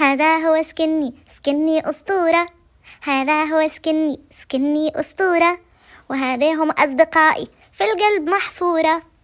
هذا هو سكني سكني أسطورة هذا هو سكني سكني أسطورة وهذه هم أصدقائي في القلب محفورة